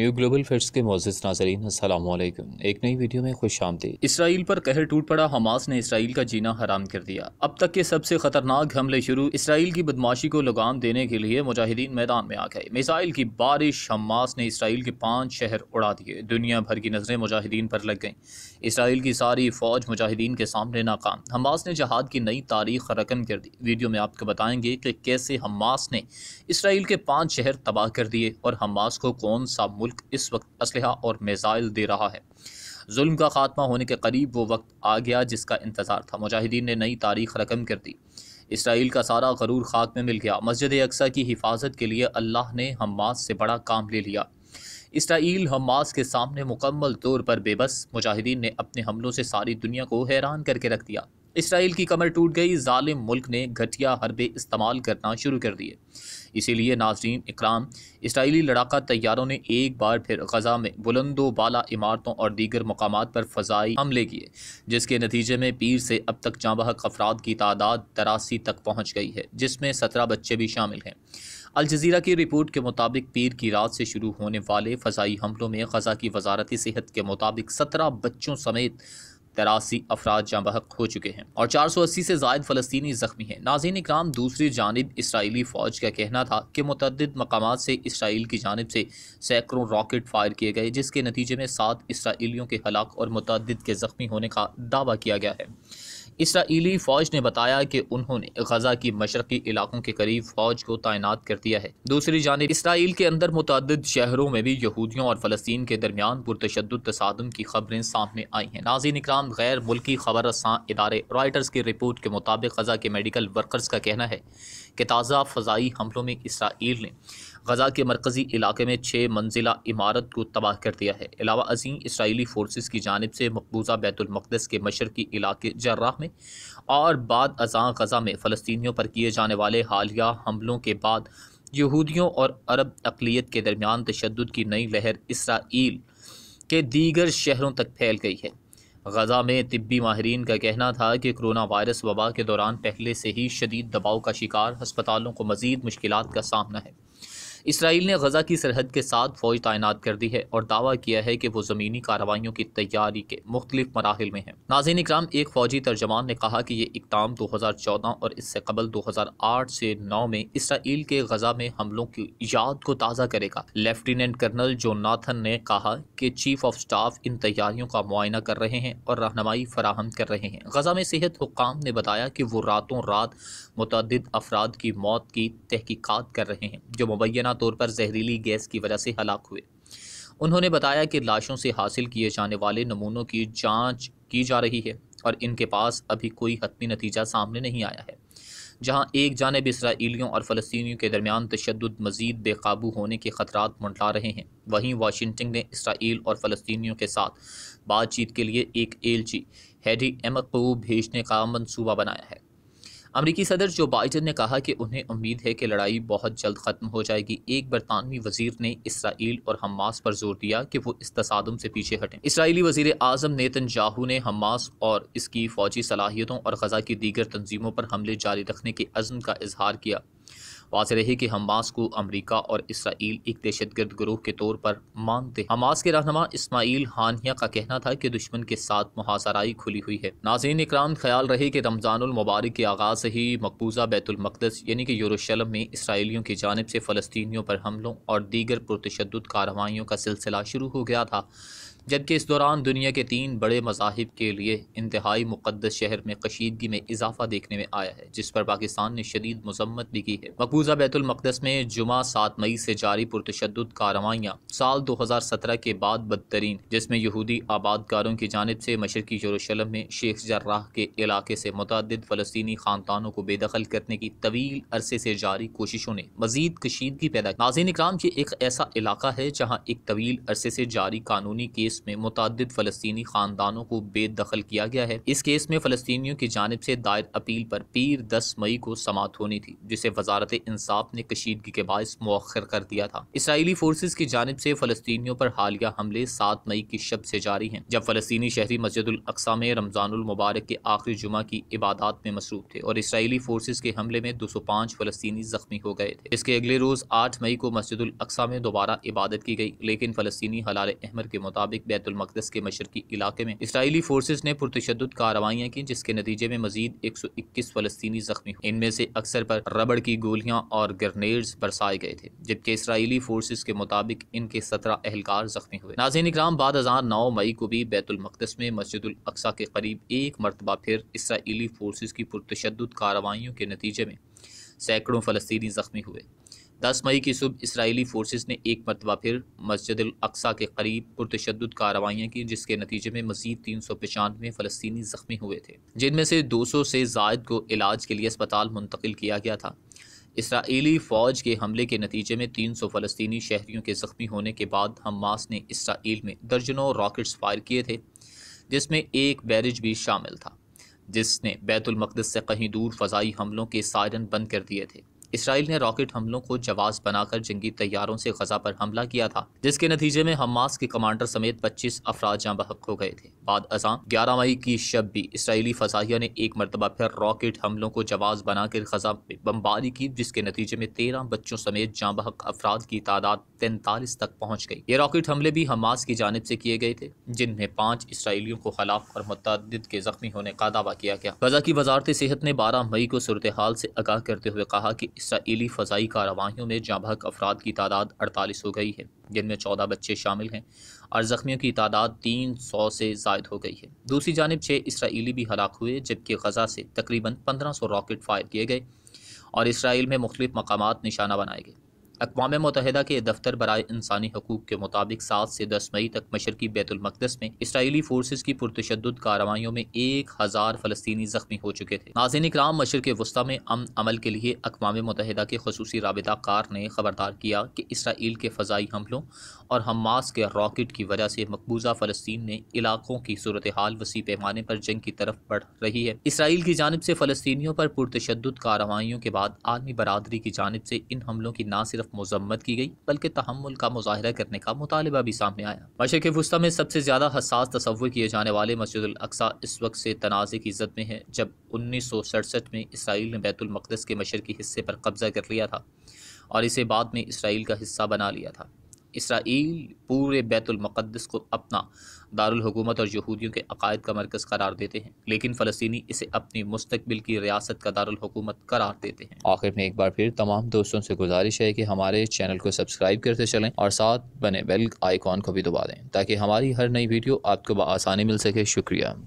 new global facts के मोजिस नाजरीन असलम एक नई वीडियो में खुश आमदी इसराइल पर कहर टूट पड़ा हमास ने इसराइल का जीना हराम कर दिया अब तक के सबसे खतरनाक हमले शुरू इसराइल की बदमाशी को लगाम देने के लिए मुजाहिदीन मैदान में आ गए मिसाइल की बारिश हमास ने इसराइल के पाँच शहर उड़ा दिए दुनिया भर की नजरें मुजाहिदीन पर लग गई इसराइल की सारी फौज मुजाहिदीन के सामने नाकाम हमास ने जहाद की नई तारीख रकम कर दी वीडियो में आपको बताएंगे कि कैसे हमास ने इसराइल के पाँच शहर तबाह कर दिए और हमास को कौन सा मुल्क इस वक्त असलहा और मेज़ाइल दे रहा है जुल्म का खात्मा होने के करीब वो वक्त आ गया जिसका इंतज़ार था मुजाहिदीन ने नई तारीख रकम कर दी इसराइल का सारा गरूर खाक में मिल गया मस्जिद अक्सा की हिफाजत के लिए अल्लाह ने हमास से बड़ा काम ले लिया इसराइल हमास के सामने मुकम्मल तौर पर बेबस मुजाहिदीन ने अपने हमलों से सारी दुनिया को हैरान करके रख दिया इसराइल की कमर टूट गई ालिम मुल्क ने घटिया हरबे इस्तेमाल करना शुरू कर दिए इसीलिए नाजरीन इकराम इसराइली लड़ाका तैयारों ने एक बार फिर गजा में बुलंदो बाला इमारतों और दीगर मकाम पर फ़जाई हमले किए जिसके नतीजे में पीर से अब तक जाँबहक अफराद की तादाद तरासी तक पहुँच गई है जिसमें सत्रह बच्चे भी शामिल हैं अलजीरा की रिपोर्ट के मुताबिक पीर की रात से शुरू होने वाले फ़जाई हमलों में गजा की वजारती सेहत के मुताबिक सत्रह बच्चों समेत तिरासी अफराज जहाँ बहक हो चुके हैं और चार सौ अस्सी से जायद फलस्तनी जख्मी हैं नाजीन इक्राम दूसरी जानब इसराइली फौज का कहना था कि मतद मकाम से इसराइल की जानब से सैकड़ों रॉकेट फायर किए गए जिसके नतीजे में सात इसराइलियों के हलाक और मतद के ज़ख्मी होने का दावा किया गया है इसराइली फौज ने बताया कि उन्होंने गजा की मशरकी इलाकों के करीब फौज को तैनात कर दिया है दूसरी जानब इसराइल के अंदर मुतद शहरों में भी यहूदियों और फलस्तीन के दरमियान पुरतशद तसादम की खबरें सामने आई हैं नाजी इक्राम गैर मुल्की खबर इदारे रॉयटर्स की रिपोर्ट के मुताबिक गजा के मेडिकल वर्कर्स का कहना है कि ताज़ा फ़जाई हमलों में इसराइल ने गजा के मरकज़ी इलाके में छः मंजिला इमारत को तबाह कर दिया है अलावा अजीम इसराइली फोर्स की जानब से मकबूजा बैतुलमक़दस के मशरकी इलाके जर्राह में और बाद अजा गजा में फ़लस्तियों पर किए जाने वाले हालिया हमलों के बाद यहूदियों और अरब अकलीत के दरमियान तशद की नई लहर इसराइल के दीगर शहरों तक फैल गई है गज़ा में तबी माहरीन का कहना था कि कोरोना वायरस वबा के दौरान पहले से ही शदीद दबाव का शिकार हस्पतालों को मज़ीद मुश्किल का सामना है इसराइल ने गजा की सरहद के साथ फौज तैनात कर दी है और दावा किया है कि वो ज़मीनी कार्रवाई की तैयारी के मुख्तलिफ मराहल में है नाजिन इक्राम एक फौजी तर्जमान ने कहा कि ये इकदाम दो हज़ार चौदह और इससे कबल दो हज़ार आठ से नौ में इसराइल के गजा में हमलों की याद को ताज़ा करेगा लेफ्टिनेंट कर्नल जो नाथन ने कहा कि चीफ ऑफ स्टाफ इन तैयारियों का मुआयना कर रहे हैं और रहनमाई फराहम कर रहे हैं गजा में सेहत हुकाम ने बताया कि वो रातों रात मुतद अफराद की मौत की तहकीकत कर रहे हैं जो मुबैना मुबैना तौर पर जहरीली गैस की वजह से हलाक हुए उन्होंने बताया कि लाशों से हासिल किए जाने वाले नमूनों की जांच की जा रही है और इनके पास अभी कोई हतमी नतीजा सामने नहीं आया है जहां एक जानब इसराइलियों और फ़लस्तियों के दरमियान तशद मज़ीद बेकाबू होने के ख़तरा मंडला रहे हैं वहीं वाशिंगटन ने इसराइल और फ़लस्तियों के साथ बातचीत के लिए एक एलची हैडी एमको भेजने का मनसूबा बनाया है अमरीकी सदर जो बाइडन ने कहा कि उन्हें उम्मीद है कि लड़ाई बहुत जल्द ख़त्म हो जाएगी एक बरतानवी वजीर ने इसराइल और हमास पर जोर दिया कि वो इस तसादम से पीछे हटें इसराइली वजीर अजम नेतन जाहू ने हमास और इसकी फ़ौजी सलाहियतों और गजा की दीगर तंजीमों पर हमले जारी रखने के अज़म का इजहार किया वाज रही कि हमास को अमरीका और इसराइल एक दहशत गर्द ग्रोह के तौर पर मानते हमास के रहनमा इसमाइल हानिया का कहना था कि दुश्मन के साथ मुहासराई खुली हुई है नाजीन इकराम ख्याल रहे कि रमज़ानमबारक के आगाज से ही मकबूजा बैतुलमकदस यानी कि यूरोशलम में इसराइलियों की जानब से फ़लस्तियों पर हमलों और दीगर पुरतशद कार्रवाईों का सिलसिला शुरू हो गया था जबकि इस दौरान दुनिया के तीन बड़े मजाहब के लिए इंतहाई मुकदस शहर में कशीदगी में इजाफा देखने में आया है जिस पर पाकिस्तान ने शदीद मजम्मत भी की है मकबूजा बैतुलमकदस में जुमा सात मई से जारी पुरतशद कार्रवाइयाँ साल दो हज़ार सत्रह के बाद बदतरीन जिसमें यहूदी आबादकारों की जानब से मशरकी यरूशलम में शेख जर्राह के इलाके से मुतद फ़लस्तनी ख़ानदानों को बेदखल करने की तवील अरसे से जारी कोशिशों ने मजीद कशीदगी पैदा नाजीन इक्राम की एक ऐसा इलाका है जहाँ एक तवील अरसे से जारी कानूनी केस में मुतद फलस्तनी खानदानों को बेदखल किया गया है इस केस में फलस्तियों की जानब से दायर अपील पर पीर दस मई को समाप्त होनी थी जिसे वजारत इंसाफ ने कशीदगी के बायस मौखर कर दिया था इसराइली फोर्सेज की जानब से फलस्तियों पर हालिया हमले सात मई की शब से जारी हैं जब फलस्तनी शहरी मस्जिद अक्सा में रमजान मुबारक के आखिरी जुमा की इबादत में मसरूफ थे और इसराइली फोर्सेज के हमले में दो सौ पाँच फलस्तनी जख्मी हो गए थे इसके अगले रोज आठ मई को मस्जिद अक्सा में दोबारा इबादत की गई लेकिन फलस्तनी हलाल अहमर के मुताबिक बैतुलमकदस के मशरकी इलाके में इसराइली फोर्सेज ने पुरतशद कार्रवाइयाँ की जिसके नतीजे में मजीद एक सौ इक्कीस फलस्तनी जख्मी हुए इनमें से अक्सर पर रबड़ की गोलियाँ और ग्रनेड्स बरसाए गए थे जबकि इसराइली फोर्सेज के मुताबिक इनके सत्रह एहलकार जख्मी हुए नाजिन इक्राम बाद हजार नौ मई को भी बैतुलमकदस में मस्जिद अक्सा के करीब एक मरतबा फिर इसराइली फोर्सेज की पुरतशद कार्रवाइयों के नतीजे में सैकड़ों फलस्तनी जख्मी हुए दस मई की सुबह इसराइली फोर्सेस ने एक मरतबा फिर मस्जिद अक्सा के करीब पुरतशद कार्रवाइयाँ की जिसके नतीजे में मजीद तीन सौ पचानवे फलस्तनी जख्मी हुए थे जिनमें से दो सौ से जायद को इलाज के लिए अस्पताल मुंतकिल किया गया था इसराइली फ़ौज के हमले के नतीजे में तीन सौ फ़लस्तनी शहरीों के ज़ख्मी होने के बाद हमास ने इसराइल में दर्जनों रॉकेट्स फायर किए थे जिसमें एक बैरिज भी शामिल था जिसने बैतुलमकद से कहीं दूर फ़जाई हमलों के सायरन बंद कर दिए थे इसराइल ने रॉकेट हमलों को जवाब बनाकर जंगी तैयारों से गजा पर हमला किया था जिसके नतीजे में हमास के कमांडर समेत पच्चीस अफराज जहाँ बहक हो गए थे बाद असा ग्यारह मई की शब भी इसराइली फसाहिया ने एक मरतबा फिर रॉकेट हमलों को जवाब बनाकर गजा में बमबारी की जिसके नतीजे में तेरह बच्चों समेत जहाँ बहक अफराद की तादाद तैंतालीस तक पहुँच गई ये रॉकेट हमले भी हमास की जानब से किए गए थे जिनमें पाँच इसराइलियों को खिलाफ और मुतद के जख्मी होने का दावा किया गया गजा की वजारत सेहत ने बारह मई को सूरत हाल से आगाह करते हुए कहा की इसराइली फ़जाई कार्रवाइयों में जाबहक अफराद की तादाद अड़तालीस हो गई है जिनमें चौदह बच्चे शामिल हैं और ज़ख्मियों की तादाद तीन सौ से जायद हो गई है दूसरी जानब छः इसराइली भी हलाक हुए जबकि गजा से तकरीबन पंद्रह सौ रॉकेट फायर किए गए और इसराइल में मुख्तलिफ़ मकाम निशाना बनाए गए अकवा मतहदा के दफ्तर बरए इंसानी हकूक़ के मुताबिक सात से दस मई तक मशरकी बैतुलमकदस में इसराइली फोर्स की पुरतशद कार्रवाइयों में एक हज़ार फलस्तनी ज़ख्मी हो चुके थे नाजिन इक्राम मशरक वस्ती में अम अमल के लिए अकवा मतहदा के खसूसी रबता कार ने खबरदार किया कि इसराइल के फ़जाई हमलों और हमास के रॉकेट की वजह से मकबूजा फ़लस्तीन ने इलाकों की सूरत हाल वसी पैमाने पर जंग की तरफ बढ़ रही है इसराइल की जानब से फ़लस्तियों पर पुरतशद कार्रवाइयों के बाद आलमी बरदरी की जानब से इन हमलों की ना सिर्फ मजम्मत की गई बल्कि तहमुल का मुजाहरा करने का मुतालबा भी सामने आया मशरक वस्ती में सबसे ज़्यादा हसास तस्वुर किए जाने वाले मस्जिद अक्सा इस वक्त से तनाज़े की जद में है जब उन्नीस सौ सड़सठ में इसराइल ने बैतुलमक़दस के मशरकी हिस्से पर कब्ज़ा कर लिया था और इसे बाद में इसराइल का हिस्सा बना लिया था इसराइल पूरे बैतुलमक़दस को अपना दारकूमत और यहूदियों के अकायद का मरकज़ करार देते हैं लेकिन फ़लस्तनी इसे अपनी मुस्तबिल की रियासत का दारकूमत करार देते हैं आखिर में एक बार फिर तमाम दोस्तों से गुजारिश है कि हमारे चैनल को सब्सक्राइब करते चलें और साथ बने बेल आइकॉन को भी दबा दें ताकि हमारी हर नई वीडियो आपको बसानी मिल सके शुक्रिया